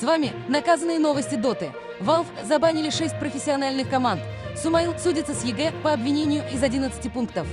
С вами наказанные новости Доты. Valve забанили 6 профессиональных команд. Сумаил судится с ЕГЭ по обвинению из 11 пунктов.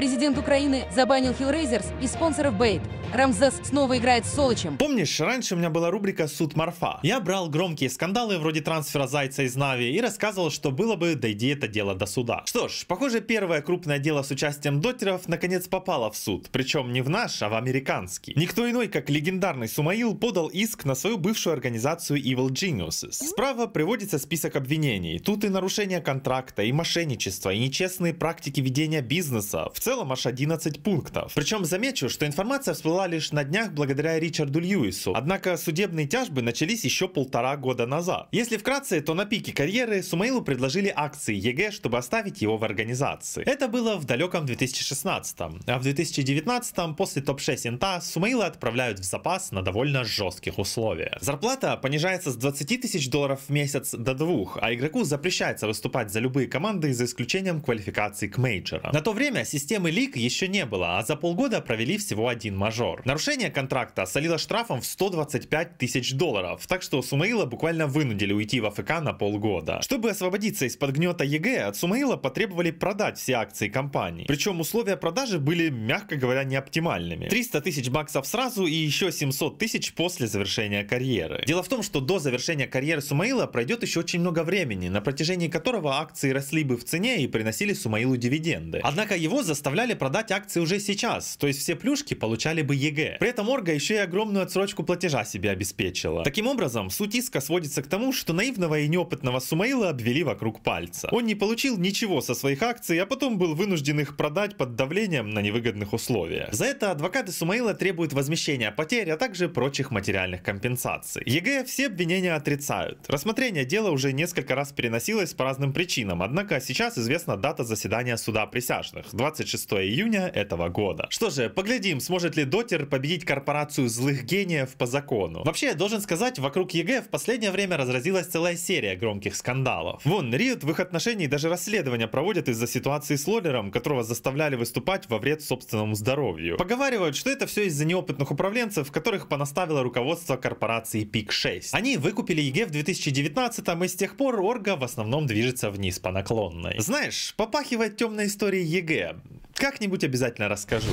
Президент Украины забанил Hellraisers и спонсоров Бейт. Рамзес снова играет с Солочем. Помнишь, раньше у меня была рубрика «Суд Марфа». Я брал громкие скандалы вроде трансфера Зайца из Нави и рассказывал, что было бы, дойди это дело до суда. Что ж, похоже, первое крупное дело с участием дотеров наконец попало в суд. Причем не в наш, а в американский. Никто иной, как легендарный Сумаил, подал иск на свою бывшую организацию Evil Geniuses. Справа приводится список обвинений. Тут и нарушение контракта, и мошенничество, и нечестные практики ведения бизнеса. В целом целом аж 11 пунктов. Причем замечу, что информация всплыла лишь на днях благодаря Ричарду Льюису. Однако судебные тяжбы начались еще полтора года назад. Если вкратце, то на пике карьеры Сумаилу предложили акции ЕГЭ, чтобы оставить его в организации. Это было в далеком 2016 а в 2019 после топ-6 инта Сумаила отправляют в запас на довольно жестких условиях. Зарплата понижается с 20 тысяч долларов в месяц до двух, а игроку запрещается выступать за любые команды за исключением квалификации к мейджорам. На то время система Проблемы лик еще не было, а за полгода провели всего один мажор. Нарушение контракта солило штрафом в 125 тысяч долларов, так что Сумаила буквально вынудили уйти в АФК на полгода. Чтобы освободиться из-под гнета ЕГЭ, от Сумаила потребовали продать все акции компании. Причем условия продажи были, мягко говоря, не оптимальными. 300 тысяч баксов сразу и еще 700 тысяч после завершения карьеры. Дело в том, что до завершения карьеры Сумаила пройдет еще очень много времени, на протяжении которого акции росли бы в цене и приносили Сумаилу дивиденды. Однако его за заставляли продать акции уже сейчас, то есть все плюшки получали бы ЕГЭ. При этом Орга еще и огромную отсрочку платежа себе обеспечила. Таким образом, суть иска сводится к тому, что наивного и неопытного Сумаила обвели вокруг пальца. Он не получил ничего со своих акций, а потом был вынужден их продать под давлением на невыгодных условиях. За это адвокаты Сумаила требуют возмещения потерь, а также прочих материальных компенсаций. ЕГЭ все обвинения отрицают. Рассмотрение дела уже несколько раз переносилось по разным причинам, однако сейчас известна дата заседания суда присяжных – 26 26 июня этого года. Что же, поглядим, сможет ли Дотер победить корпорацию злых гениев по закону. Вообще, я должен сказать, вокруг ЕГЭ в последнее время разразилась целая серия громких скандалов. Вон, Риот в их отношении даже расследование проводят из-за ситуации с Лолером, которого заставляли выступать во вред собственному здоровью. Поговаривают, что это все из-за неопытных управленцев, которых понаставило руководство корпорации ПИК-6. Они выкупили ЕГЭ в 2019 и с тех пор Орга в основном движется вниз по наклонной. Знаешь, попахивает темной историей ЕГЭ. Как-нибудь обязательно расскажу.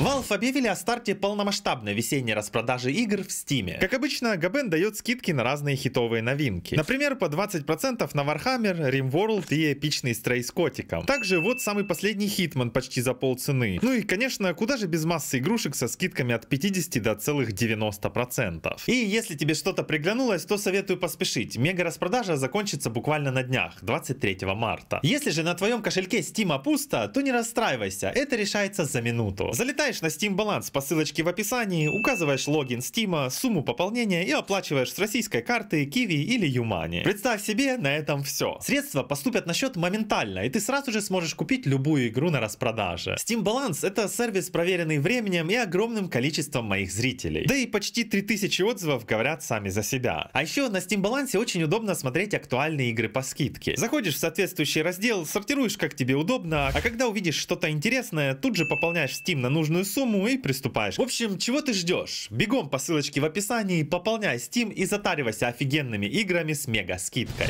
Valve объявили о старте полномасштабной весенней распродажи игр в Steam. Как обычно, Габен дает скидки на разные хитовые новинки. Например, по 20% на Warhammer, RimWorld и эпичный стрей с котиком. Также вот самый последний Hitman почти за полцены. Ну и, конечно, куда же без массы игрушек со скидками от 50 до целых 90%. И если тебе что-то приглянулось, то советую поспешить. Мега распродажа закончится буквально на днях, 23 марта. Если же на твоем кошельке Steam пусто, то не расстраивайся, это решается за минуту. Залетай Залетаешь на Steam баланс по ссылочке в описании, указываешь логин Steam, сумму пополнения и оплачиваешь с российской карты Kiwi или Юмани. Представь себе, на этом все. Средства поступят на счет моментально, и ты сразу же сможешь купить любую игру на распродаже. Steam Баланс это сервис, проверенный временем и огромным количеством моих зрителей. Да и почти 3000 отзывов говорят сами за себя. А еще на Steam Балансе очень удобно смотреть актуальные игры по скидке. Заходишь в соответствующий раздел, сортируешь как тебе удобно, а когда увидишь что-то интересное, тут же пополняешь Steam на нужную нужную сумму и приступаешь. В общем, чего ты ждешь? Бегом по ссылочке в описании, пополняй Steam и затаривайся офигенными играми с мега скидкой.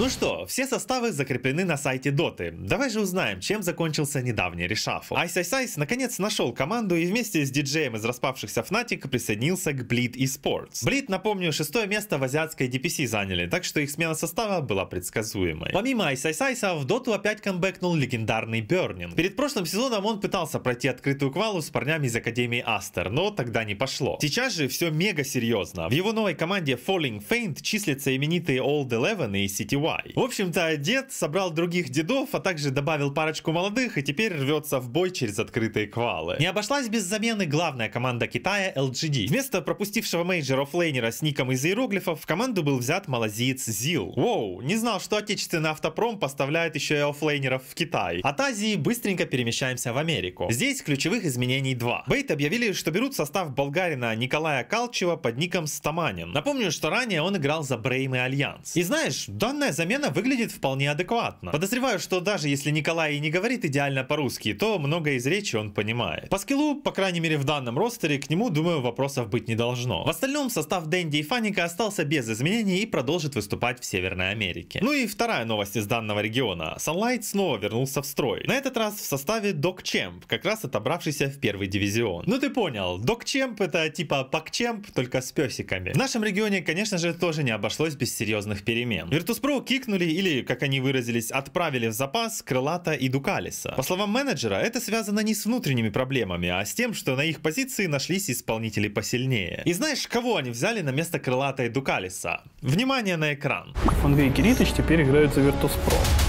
Ну что, все составы закреплены на сайте Доты. Давай же узнаем, чем закончился недавний решафл. Айс-Айс-Айс наконец нашел команду и вместе с диджеем из распавшихся Fnatic присоединился к Bleed Esports. Bleed, напомню, шестое место в азиатской DPC заняли, так что их смена состава была предсказуемой. Помимо Айс-Айс-Айса, в Доту опять камбэкнул легендарный Бернинг. Перед прошлым сезоном он пытался пройти открытую квалу с парнями из Академии Астер, но тогда не пошло. Сейчас же все мега серьезно. В его новой команде Falling Faint числятся именитые Old Eleven и City DIY. В общем-то, дед собрал других дедов, а также добавил парочку молодых и теперь рвется в бой через открытые квалы. Не обошлась без замены главная команда Китая LGD. Вместо пропустившего мейджора Флейнера с ником из иероглифов в команду был взят малазиец Зил. Воу, не знал, что отечественный автопром поставляет еще и оффлейнеров в Китай. От Азии быстренько перемещаемся в Америку. Здесь ключевых изменений два. Бейт объявили, что берут состав болгарина Николая Калчева под ником Стаманин. Напомню, что ранее он играл за Брейм и Альянс. И знаешь, данное замена выглядит вполне адекватно. Подозреваю, что даже если Николай и не говорит идеально по-русски, то много из речи он понимает. По скиллу, по крайней мере в данном ростере, к нему, думаю, вопросов быть не должно. В остальном состав Дэнди и Фаника остался без изменений и продолжит выступать в Северной Америке. Ну и вторая новость из данного региона. Sunlight снова вернулся в строй. На этот раз в составе Док Чемп, как раз отобравшийся в первый дивизион. Ну ты понял, Док Чемп это типа Пак Чемп, только с песиками. В нашем регионе, конечно же, тоже не обошлось без серьезных перемен. Virtus.pro кикнули или, как они выразились, отправили в запас Крылата и Дукалиса. По словам менеджера, это связано не с внутренними проблемами, а с тем, что на их позиции нашлись исполнители посильнее. И знаешь, кого они взяли на место Крылата и Дукалиса? Внимание на экран. Андрей Киритович теперь играет за Virtus.pro.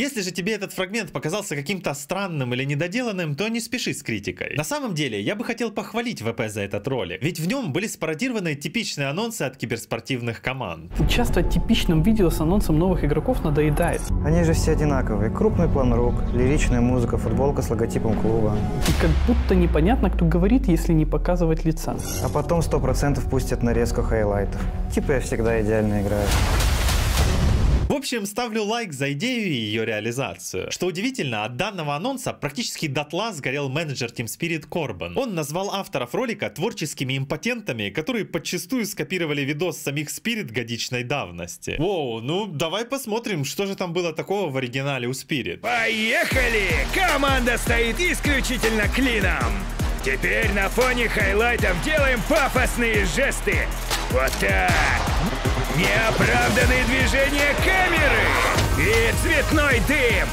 Если же тебе этот фрагмент показался каким-то странным или недоделанным, то не спеши с критикой. На самом деле, я бы хотел похвалить ВП за этот ролик, ведь в нем были спародированы типичные анонсы от киберспортивных команд. Участвовать в типичном видео с анонсом новых игроков надоедает. Они же все одинаковые. Крупный план рук, лиричная музыка, футболка с логотипом клуба. И как будто непонятно, кто говорит, если не показывать лица. А потом 100% пустят нарезку хайлайтов. Типа я всегда идеально играю. В общем, ставлю лайк за идею и ее реализацию. Что удивительно, от данного анонса практически дотла сгорел менеджер Team Spirit Корбан. Он назвал авторов ролика творческими импотентами, которые подчастую скопировали видос самих Spirit годичной давности. Воу, ну давай посмотрим, что же там было такого в оригинале у Spirit. Поехали! Команда стоит исключительно клином! Теперь на фоне хайлайтов делаем пафосные жесты. Вот так. Неоправданные движения камеры и цветной дым.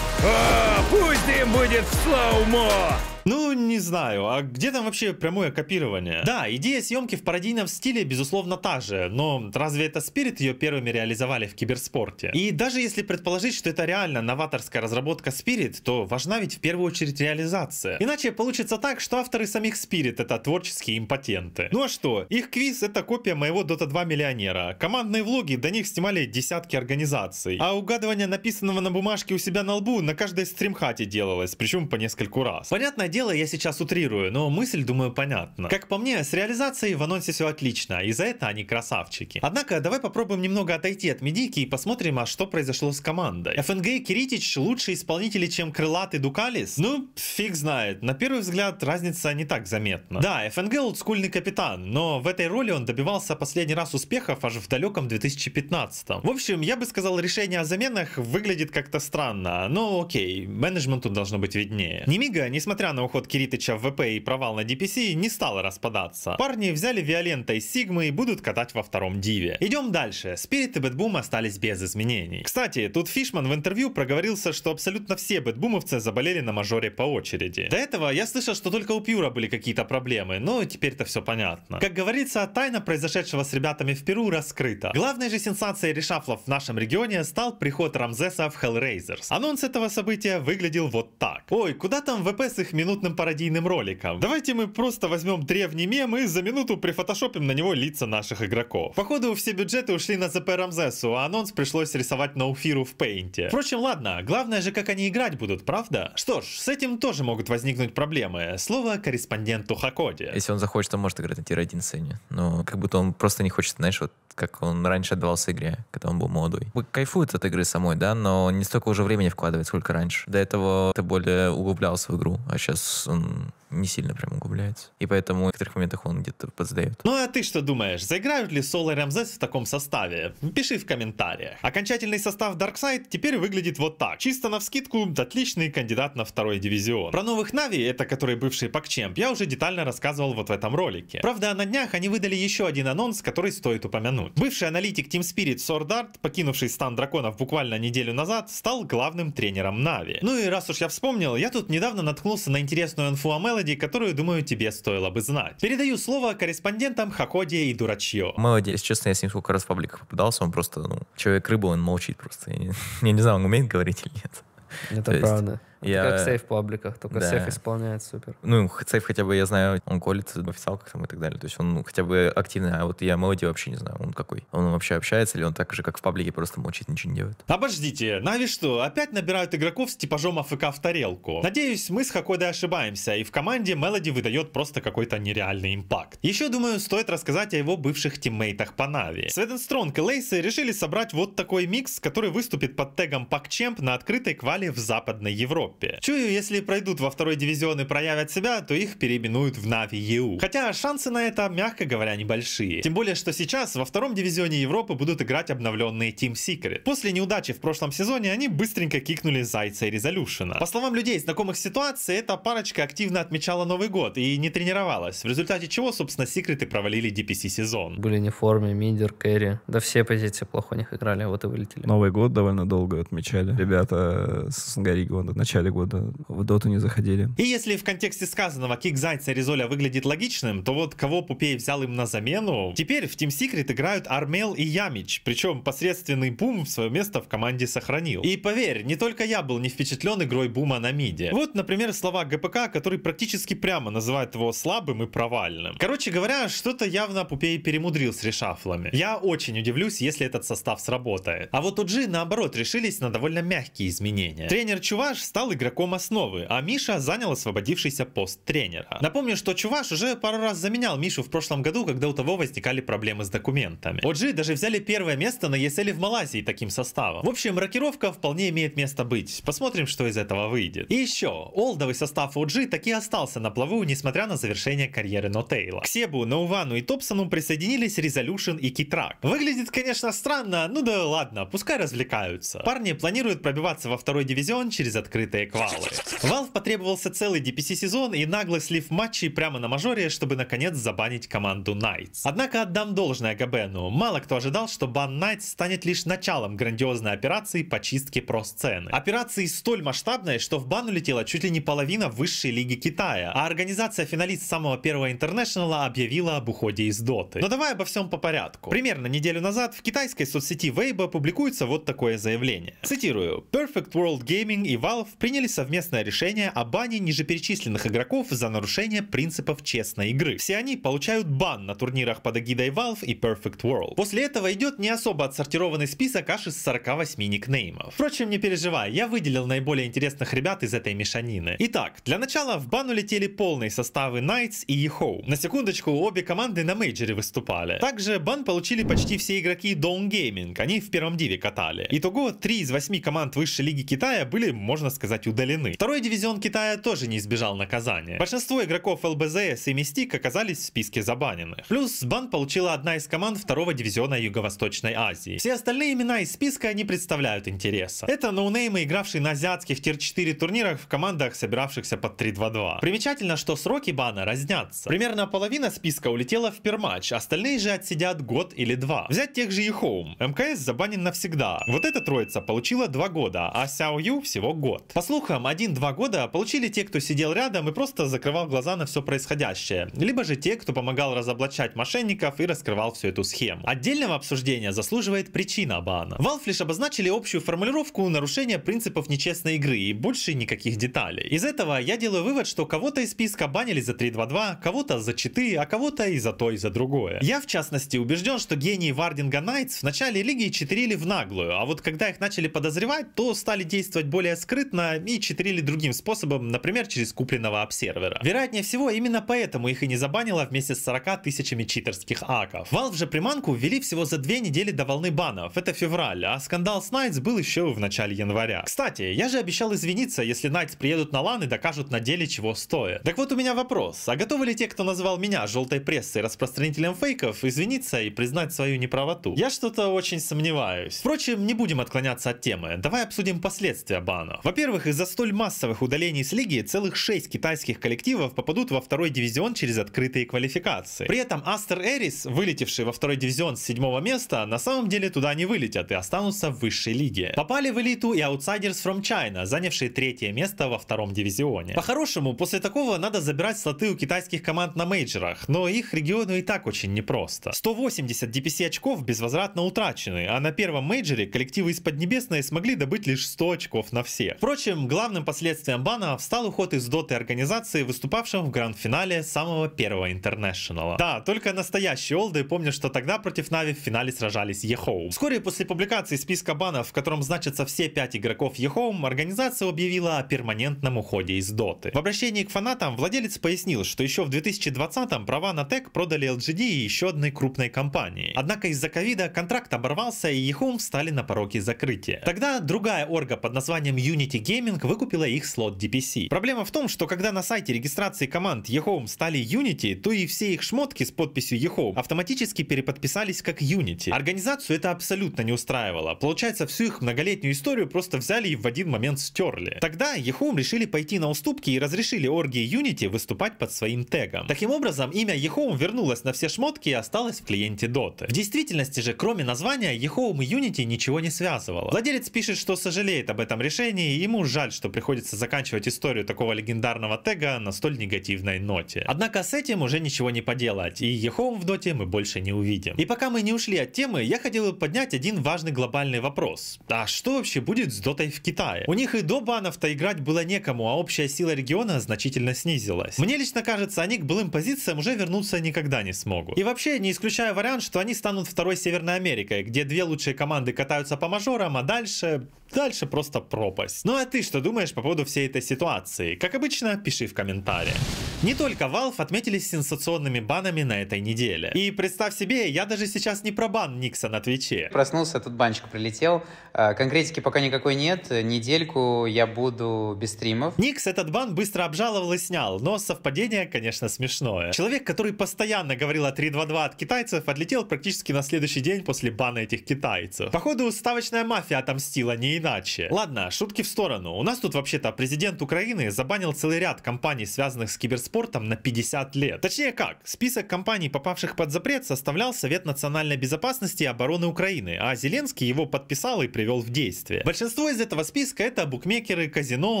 О, пусть дым будет в слоумо! Ну, не знаю, а где там вообще прямое копирование? Да, идея съемки в пародийном стиле, безусловно, та же, но разве это Spirit ее первыми реализовали в киберспорте? И даже если предположить, что это реально новаторская разработка Spirit, то важна ведь в первую очередь реализация. Иначе получится так, что авторы самих Spirit это творческие импотенты. Ну а что, их квиз это копия моего Dota 2 миллионера. Командные влоги до них снимали десятки организаций. А угадывание написанного на бумажке у себя на лбу на каждой стримхате делалось, причем по нескольку раз. Понятное дело, дело я сейчас утрирую, но мысль, думаю, понятна. Как по мне, с реализацией в анонсе все отлично, и за это они красавчики. Однако, давай попробуем немного отойти от медики и посмотрим, а что произошло с командой. ФНГ и Киритич лучше исполнители, чем Крылат и Дукалис? Ну, фиг знает. На первый взгляд, разница не так заметна. Да, ФНГ олдскульный капитан, но в этой роли он добивался последний раз успехов аж в далеком 2015 -м. В общем, я бы сказал, решение о заменах выглядит как-то странно, но окей, менеджменту должно быть виднее. Немига, несмотря на на уход Киритыча в ВП и провал на DPC не стал распадаться. Парни взяли Виолента и Сигмы и будут катать во втором диве. Идем дальше. Спирит и Бэтбум остались без изменений. Кстати, тут Фишман в интервью проговорился, что абсолютно все бэтбумовцы заболели на мажоре по очереди. До этого я слышал, что только у Пьюра были какие-то проблемы, но теперь-то все понятно. Как говорится, тайна произошедшего с ребятами в Перу раскрыта. Главной же сенсацией решафлов в нашем регионе стал приход Рамзеса в Hellraisers. Анонс этого события выглядел вот так. Ой, куда там ВП с их минут минутным пародийным роликом. Давайте мы просто возьмем древний мем и за минуту прифотошопим на него лица наших игроков. Походу, все бюджеты ушли на ЗП Рамзесу, а анонс пришлось рисовать на уфиру в пейнте. Впрочем, ладно, главное же, как они играть будут, правда? Что ж, с этим тоже могут возникнуть проблемы. Слово корреспонденту Хакоде. Если он захочет, он может играть на тир-1 сцене, но как будто он просто не хочет, знаешь, вот как он раньше отдавался игре, когда он был молодой. Кайфует от игры самой, да, но не столько уже времени вкладывает, сколько раньше. До этого ты более углублялся в игру, а сейчас он не сильно прям углубляется. И поэтому в некоторых моментах он где-то подсдает. Ну а ты что думаешь, заиграют ли Соло и Рамзес в таком составе? Пиши в комментариях. Окончательный состав Darkseid теперь выглядит вот так. Чисто на вскидку отличный кандидат на второй дивизион. Про новых Нави, это которые бывшие Пакчемп, я уже детально рассказывал вот в этом ролике. Правда, на днях они выдали еще один анонс, который стоит упомянуть. Бывший аналитик Team Spirit Sword Art, покинувший стан драконов буквально неделю назад, стал главным тренером Нави. Ну и раз уж я вспомнил, я тут недавно наткнулся на интересную инфу о Мелоди, Melody, которую, думаю, тебе стоило бы знать. Передаю слово корреспондентам Хакоди и Дурачье. Melody, если честно, я с ним сколько раз в пабликах попадался, он просто, ну, человек-рыба, он молчит просто. Я не, я не знаю, он умеет говорить или нет. Это То правда. Есть... Я... Это как сейф в пабликах, только да. сейф исполняет супер. Ну, сейф хотя бы, я знаю, он колется в официалках там и так далее. То есть он ну, хотя бы активный, а вот я Мелоди вообще не знаю, он какой. Он вообще общается или он так же, как в паблике, просто молчит, ничего не делает. Обождите, Нави ну что, опять набирают игроков с типажом АФК в тарелку? Надеюсь, мы с Хакодой ошибаемся, и в команде Мелоди выдает просто какой-то нереальный импакт. Еще, думаю, стоит рассказать о его бывших тиммейтах по Нави. Сведенстронг и Лейсы решили собрать вот такой микс, который выступит под тегом PackChamp на открытой квале в Западной Европе. Европе. Чую, если пройдут во второй дивизион и проявят себя, то их переименуют в Нави ЕУ. Хотя шансы на это, мягко говоря, небольшие. Тем более, что сейчас во втором дивизионе Европы будут играть обновленные Team Secret. После неудачи в прошлом сезоне они быстренько кикнули Зайца и Резолюшена. По словам людей, знакомых с ситуацией, эта парочка активно отмечала Новый год и не тренировалась, в результате чего, собственно, Секреты провалили DPC сезон. Были не в форме, мидер, кэрри, да все позиции плохо у них играли, а вот и вылетели. Новый год довольно долго отмечали. Ребята э, с СНГ региона начали начале года в доту не заходили. И если в контексте сказанного кик Зайца Резоля выглядит логичным, то вот кого Пупей взял им на замену, теперь в Team Secret играют Армел и Ямич, причем посредственный Бум свое место в команде сохранил. И поверь, не только я был не впечатлен игрой Бума на миде. Вот, например, слова ГПК, который практически прямо называет его слабым и провальным. Короче говоря, что-то явно Пупей перемудрил с решафлами. Я очень удивлюсь, если этот состав сработает. А вот OG наоборот решились на довольно мягкие изменения. Тренер Чуваш стал стал игроком основы, а Миша занял освободившийся пост тренера. Напомню, что Чуваш уже пару раз заменял Мишу в прошлом году, когда у того возникали проблемы с документами. OG даже взяли первое место на ESL в Малайзии таким составом. В общем, рокировка вполне имеет место быть. Посмотрим, что из этого выйдет. И еще, олдовый состав OG таки остался на плаву, несмотря на завершение карьеры Нотейла. К Себу, Наувану и Топсону присоединились Резолюшн и Китрак. Выглядит, конечно, странно, ну да ладно, пускай развлекаются. Парни планируют пробиваться во второй дивизион через открытые этой эквалы. Valve потребовался целый DPC-сезон и наглый слив матчей прямо на мажоре, чтобы наконец забанить команду Knights. Однако отдам должное Габену, мало кто ожидал, что бан Knights станет лишь началом грандиозной операции по чистке про-сцены. Операции столь масштабной, что в бан улетела чуть ли не половина высшей лиги Китая, а организация финалист самого первого интернешнала объявила об уходе из Доты. Но давай обо всем по порядку. Примерно неделю назад в китайской соцсети Weibo публикуется вот такое заявление. Цитирую. Perfect World Gaming и Valve при приняли совместное решение о бане нижеперечисленных игроков за нарушение принципов честной игры. Все они получают бан на турнирах под эгидой Valve и Perfect World. После этого идет не особо отсортированный список аж из 48 никнеймов. Впрочем, не переживай, я выделил наиболее интересных ребят из этой мешанины. Итак, для начала в бан улетели полные составы Knights и Yehou. На секундочку, обе команды на мейджере выступали. Также бан получили почти все игроки Dawn Gaming, они в первом диве катали. Итого, три из восьми команд высшей лиги Китая были, можно сказать, сказать, удалены. Второй дивизион Китая тоже не избежал наказания. Большинство игроков ЛБЗС и Мистик оказались в списке забаненных. Плюс бан получила одна из команд второго дивизиона Юго-Восточной Азии. Все остальные имена из списка не представляют интереса. Это ноунеймы, игравшие на азиатских тир-4 турнирах в командах, собиравшихся под 3-2-2. Примечательно, что сроки бана разнятся. Примерно половина списка улетела в перматч, остальные же отсидят год или два. Взять тех же и МКС забанен навсегда. Вот эта троица получила два года, а Сяо Ю всего год. По слухам, один-два года получили те, кто сидел рядом и просто закрывал глаза на все происходящее, либо же те, кто помогал разоблачать мошенников и раскрывал всю эту схему. Отдельного обсуждения заслуживает причина бана. Valve лишь обозначили общую формулировку нарушения принципов нечестной игры и больше никаких деталей. Из этого я делаю вывод, что кого-то из списка банили за 3.2.2, кого-то за 4, а кого-то и за то, и за другое. Я в частности убежден, что гении Вардинга Найтс в начале лиги читерили в наглую, а вот когда их начали подозревать, то стали действовать более скрытно и читерили другим способом, например, через купленного обсервера. Вероятнее всего, именно поэтому их и не забанило вместе с 40 тысячами читерских аков. Valve же приманку ввели всего за две недели до волны банов, это февраль, а скандал с Найтс был еще в начале января. Кстати, я же обещал извиниться, если Найтс приедут на лан и докажут на деле, чего стоит. Так вот у меня вопрос, а готовы ли те, кто называл меня желтой прессой распространителем фейков, извиниться и признать свою неправоту? Я что-то очень сомневаюсь. Впрочем, не будем отклоняться от темы, давай обсудим последствия банов. Во-первых, во-первых, из-за столь массовых удалений с лиги целых 6 китайских коллективов попадут во второй дивизион через открытые квалификации. При этом Астер Эрис, вылетевший во второй дивизион с седьмого места, на самом деле туда не вылетят и останутся в высшей лиге. Попали в элиту и Outsiders from China, занявшие третье место во втором дивизионе. По-хорошему, после такого надо забирать слоты у китайских команд на мейджерах, но их региону и так очень непросто. 180 DPC очков безвозвратно утрачены, а на первом мейджере коллективы из Поднебесной смогли добыть лишь 100 очков на всех. Впрочем, Впрочем, главным последствием бана стал уход из доты организации, выступавшим в гранд-финале самого первого интернешнала. Да, только настоящие олды помнят, что тогда против Нави в финале сражались Ехоу. Вскоре после публикации списка банов, в котором значатся все пять игроков Ехоум, организация объявила о перманентном уходе из доты. В обращении к фанатам владелец пояснил, что еще в 2020-м права на тег продали LGD и еще одной крупной компании. Однако из-за ковида контракт оборвался и Ехоум встали на пороге закрытия. Тогда другая орга под названием Unity Game Gaming выкупила их слот DPC. Проблема в том, что когда на сайте регистрации команд eHome стали Unity, то и все их шмотки с подписью eHome автоматически переподписались как Unity. Организацию это абсолютно не устраивало. Получается, всю их многолетнюю историю просто взяли и в один момент стерли. Тогда eHome решили пойти на уступки и разрешили оргии Unity выступать под своим тегом. Таким образом, имя eHome вернулось на все шмотки и осталось в клиенте Dota. В действительности же, кроме названия, eHome и Unity ничего не связывало. Владелец пишет, что сожалеет об этом решении, ему жаль, что приходится заканчивать историю такого легендарного тега на столь негативной ноте. Однако с этим уже ничего не поделать, и Ехом в доте мы больше не увидим. И пока мы не ушли от темы, я хотел бы поднять один важный глобальный вопрос. А что вообще будет с дотой в Китае? У них и до банов-то играть было некому, а общая сила региона значительно снизилась. Мне лично кажется, они к былым позициям уже вернуться никогда не смогут. И вообще, не исключаю вариант, что они станут второй Северной Америкой, где две лучшие команды катаются по мажорам, а дальше... Дальше просто пропасть. Ну а ты ты что думаешь по поводу всей этой ситуации? Как обычно, пиши в комментариях. Не только Valve отметились сенсационными банами на этой неделе. И представь себе, я даже сейчас не про бан Никса на Твиче. Проснулся, тут банчик прилетел. А, конкретики пока никакой нет. Недельку я буду без стримов. Никс этот бан быстро обжаловал и снял, но совпадение, конечно, смешное. Человек, который постоянно говорил о 3.2.2 от китайцев, отлетел практически на следующий день после бана этих китайцев. Походу, ставочная мафия отомстила не иначе. Ладно, шутки в сторону. У нас тут вообще-то президент Украины забанил целый ряд компаний, связанных с киберспортом спортом на 50 лет. Точнее как, список компаний, попавших под запрет, составлял Совет национальной безопасности и обороны Украины, а Зеленский его подписал и привел в действие. Большинство из этого списка это букмекеры, казино,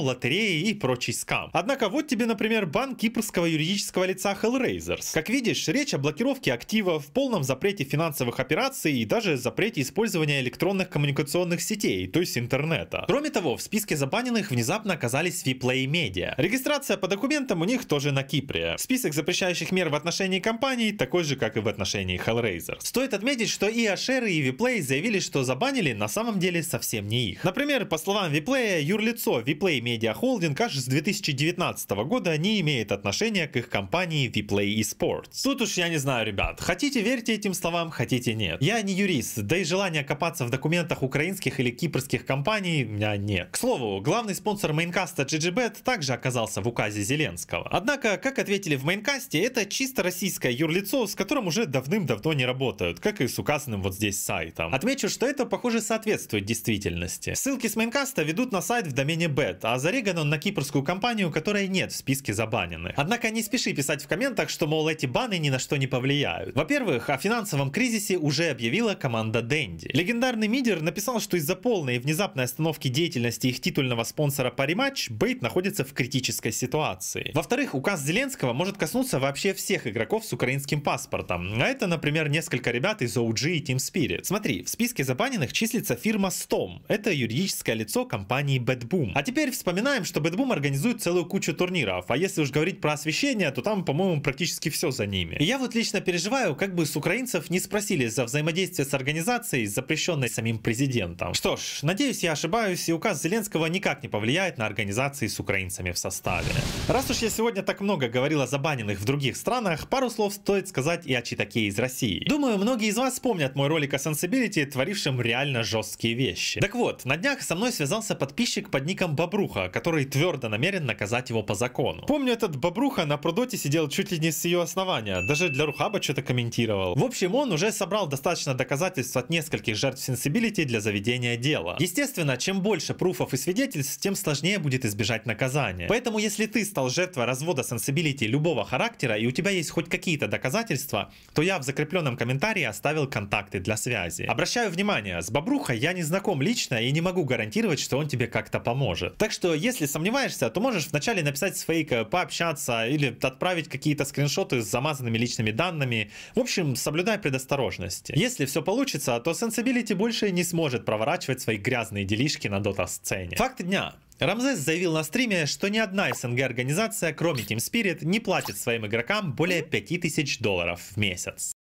лотереи и прочий скам. Однако вот тебе, например, банк кипрского юридического лица Hellraisers. Как видишь, речь о блокировке активов, полном запрете финансовых операций и даже запрете использования электронных коммуникационных сетей, то есть интернета. Кроме того, в списке забаненных внезапно оказались Viplay Media. Регистрация по документам у них тоже на на Кипре. Список запрещающих мер в отношении компаний такой же, как и в отношении Hellraiser. Стоит отметить, что и Ашер, и Виплей заявили, что забанили на самом деле совсем не их. Например, по словам Виплея, юрлицо Виплей Media Holding аж с 2019 года не имеет отношения к их компании Виплей eSports. Тут уж я не знаю, ребят, хотите верьте этим словам, хотите нет. Я не юрист, да и желания копаться в документах украинских или кипрских компаний у меня нет. К слову, главный спонсор мейнкаста GGBet также оказался в указе Зеленского. Однако как ответили в мейнкасте, это чисто российское юрлицо, с которым уже давным-давно не работают, как и с указанным вот здесь сайтом. Отмечу, что это, похоже, соответствует действительности. Ссылки с мейнкаста ведут на сайт в домене bet, а зареган он на кипрскую компанию, которой нет в списке забаненных. Однако не спеши писать в комментах, что, мол, эти баны ни на что не повлияют. Во-первых, о финансовом кризисе уже объявила команда Дэнди. Легендарный мидер написал, что из-за полной и внезапной остановки деятельности их титульного спонсора Parimatch, Бейт находится в критической ситуации. Во-вторых, указ отказ Зеленского может коснуться вообще всех игроков с украинским паспортом. А это, например, несколько ребят из OG и Team Spirit. Смотри, в списке забаненных числится фирма Stom. Это юридическое лицо компании Bedboom. А теперь вспоминаем, что Bedboom организует целую кучу турниров. А если уж говорить про освещение, то там, по-моему, практически все за ними. И я вот лично переживаю, как бы с украинцев не спросили за взаимодействие с организацией, запрещенной самим президентом. Что ж, надеюсь, я ошибаюсь, и указ Зеленского никак не повлияет на организации с украинцами в составе. Раз уж я сегодня так много говорил о забаненных в других странах, пару слов стоит сказать и о читаке из России. Думаю, многие из вас помнят мой ролик о Sensibility, творившем реально жесткие вещи. Так вот, на днях со мной связался подписчик под ником Бобруха, который твердо намерен наказать его по закону. Помню, этот Бобруха на Прудоте сидел чуть ли не с ее основания, даже для Рухаба что-то комментировал. В общем, он уже собрал достаточно доказательств от нескольких жертв Sensibility для заведения дела. Естественно, чем больше пруфов и свидетельств, тем сложнее будет избежать наказания. Поэтому, если ты стал жертвой развода сенсибилити любого характера и у тебя есть хоть какие-то доказательства, то я в закрепленном комментарии оставил контакты для связи. Обращаю внимание, с Бобрухой я не знаком лично и не могу гарантировать, что он тебе как-то поможет. Так что, если сомневаешься, то можешь вначале написать с фейка, пообщаться или отправить какие-то скриншоты с замазанными личными данными. В общем, соблюдай предосторожности. Если все получится, то Sensibility больше не сможет проворачивать свои грязные делишки на дота-сцене. Факт дня. Рамзес заявил на стриме, что ни одна СНГ-организация, кроме Team Spirit, не платит своим игрокам более 5000 долларов в месяц.